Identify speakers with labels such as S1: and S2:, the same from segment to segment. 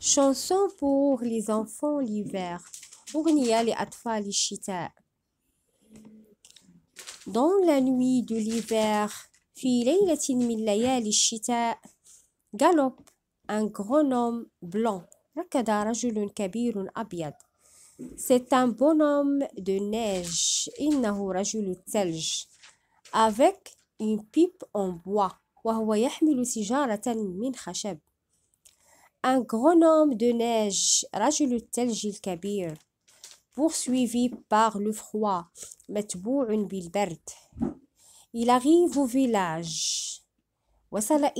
S1: Chanson pour les enfants l'hiver. أغنية لأطفال الشتاء. Dans la nuit de l'hiver, في ليلة من ليالي الشتاء, galope un grand homme blanc. ركض رجل كبير أبيض. C'est un bonhomme de neige. إنه رجل الثلج. Avec une pipe en bois. وهو يحمل سيجارة من خشب un grand homme de neige, Rajul Gilles Kabir, poursuivi par le froid, Matbou'un bilberte. Il arrive au village, Wasala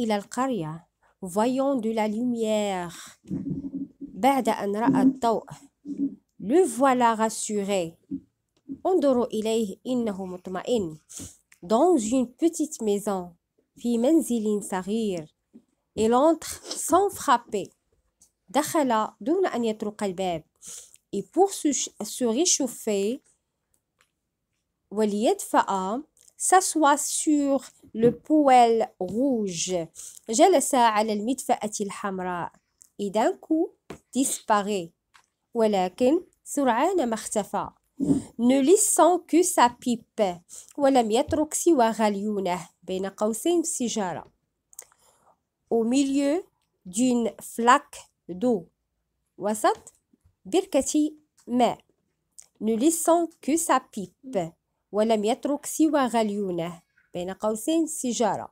S1: voyant de la lumière, Ba'da le voilà rassuré. Dans une petite maison, fi manzilin sarir, il entre sans frapper. دخل دون ان يطرق الباب. Et pour se, se réchauffer, وليدفأ s'assoit sur le poêle rouge. جلس على المدفأة الحمراء. Et d'un coup, disparaît. ولكن سرعان ما اختفى. ne laissant que sa pipe ولم يترك سوى غليونه بين قوسين سجارة au milieu d'une flaque d'eau. Wasat Birkati ماء ne laissant que sa pipe ولم يترك سوى غليونه بين قوسين سيجارة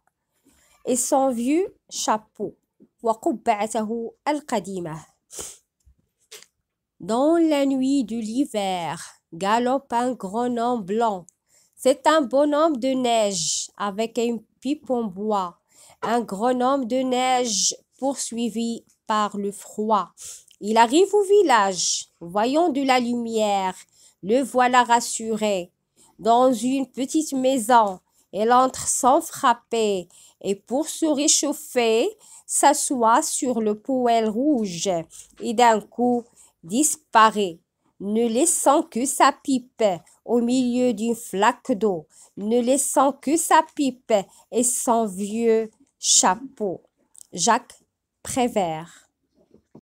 S1: et son vieux chapeau وقبعته القديمة Dans la nuit de l'hiver, galope un grand homme blanc. C'est un bonhomme de neige avec une pipe en bois un homme de neige poursuivi par le froid. Il arrive au village, voyant de la lumière, le voilà rassuré. Dans une petite maison, elle entre sans frapper et pour se réchauffer, s'assoit sur le poêle rouge et d'un coup disparaît, ne laissant que sa pipe au milieu d'une flaque d'eau, ne laissant que sa pipe et son vieux chapeau. Jacques Prévert.